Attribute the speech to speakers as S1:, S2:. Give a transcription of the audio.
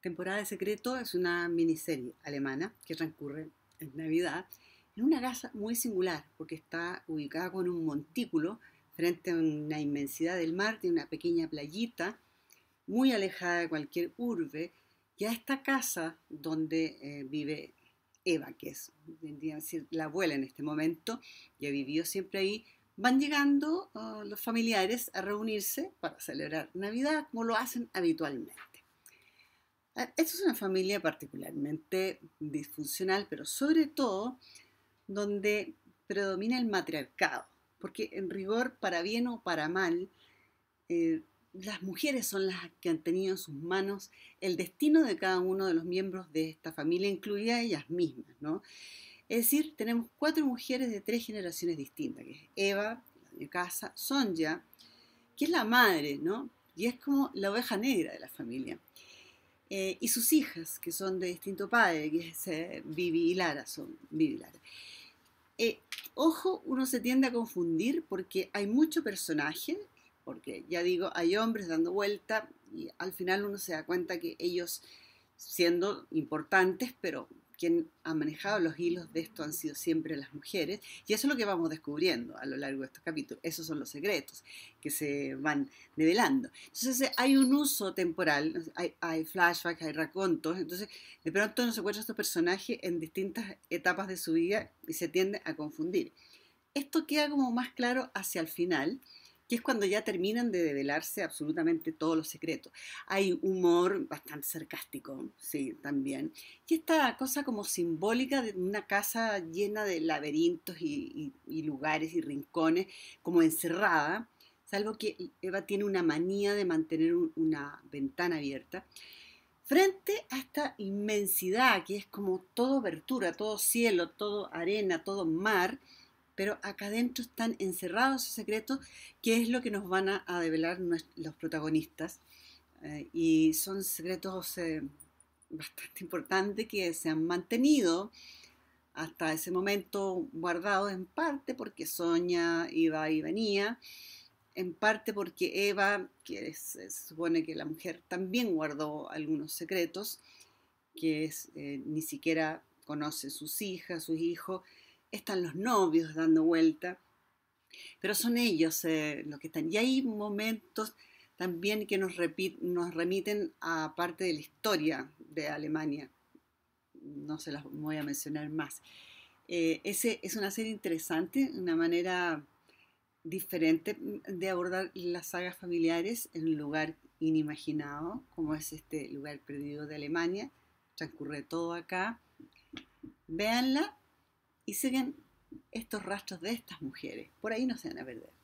S1: Temporada de Secreto es una miniserie alemana que transcurre en Navidad en una casa muy singular porque está ubicada con un montículo frente a una inmensidad del mar, de una pequeña playita muy alejada de cualquier urbe y a esta casa donde eh, vive Eva, que es la abuela en este momento, y ha vivido siempre ahí, van llegando ah, los familiares a reunirse para celebrar Navidad como lo hacen habitualmente. Ah, esta es una familia particularmente disfuncional, pero sobre todo donde predomina el matriarcado, porque en rigor, para bien o para mal, eh, las mujeres son las que han tenido en sus manos el destino de cada uno de los miembros de esta familia, incluida ellas mismas, ¿no? Es decir, tenemos cuatro mujeres de tres generaciones distintas, que es Eva, la de casa, Sonja, que es la madre, ¿no? Y es como la oveja negra de la familia. Eh, y sus hijas, que son de distinto padre, que es eh, Vivi y Lara, son Vivi Lara. Eh, ojo, uno se tiende a confundir porque hay mucho personaje, porque ya digo, hay hombres dando vuelta y al final uno se da cuenta que ellos, siendo importantes, pero quien ha manejado los hilos de esto han sido siempre las mujeres, y eso es lo que vamos descubriendo a lo largo de estos capítulos. Esos son los secretos que se van develando. Entonces hay un uso temporal, hay, flashbacks, hay racontos, entonces de pronto nos encuentra estos personajes en distintas etapas de su vida y se tiende a confundir. Esto queda como más claro hacia el final, que es cuando ya terminan de develarse absolutamente todos los secretos. Hay humor bastante sarcástico, sí, también. Y esta cosa como simbólica de una casa llena de laberintos y, lugares y rincones, como encerrada, salvo que Eva tiene una manía de mantener una ventana abierta frente a esta inmensidad que es como todo abertura, todo cielo, todo arena, todo mar, pero acá adentro están encerrados esos secretos, que es lo que nos van a, develar los protagonistas. Eh, y son secretos eh, bastante importantes que se han mantenido hasta ese momento guardados en parte porque Sonia iba y venía, en parte porque Eva, que se supone que la mujer también guardó algunos secretos, que es, eh, ni siquiera conoce sus hijas, sus hijos, están los novios dando vuelta, pero son ellos eh, los que están. Y hay momentos también que nos, nos remiten a parte de la historia de Alemania. No se las voy a mencionar más. Eh, ese es una serie interesante, una manera diferente de abordar las sagas familiares en un lugar inimaginado, como es este lugar perdido de Alemania. Transcurre todo acá. Véanla y siguen estos rastros de estas mujeres. Por ahí no se van a perder.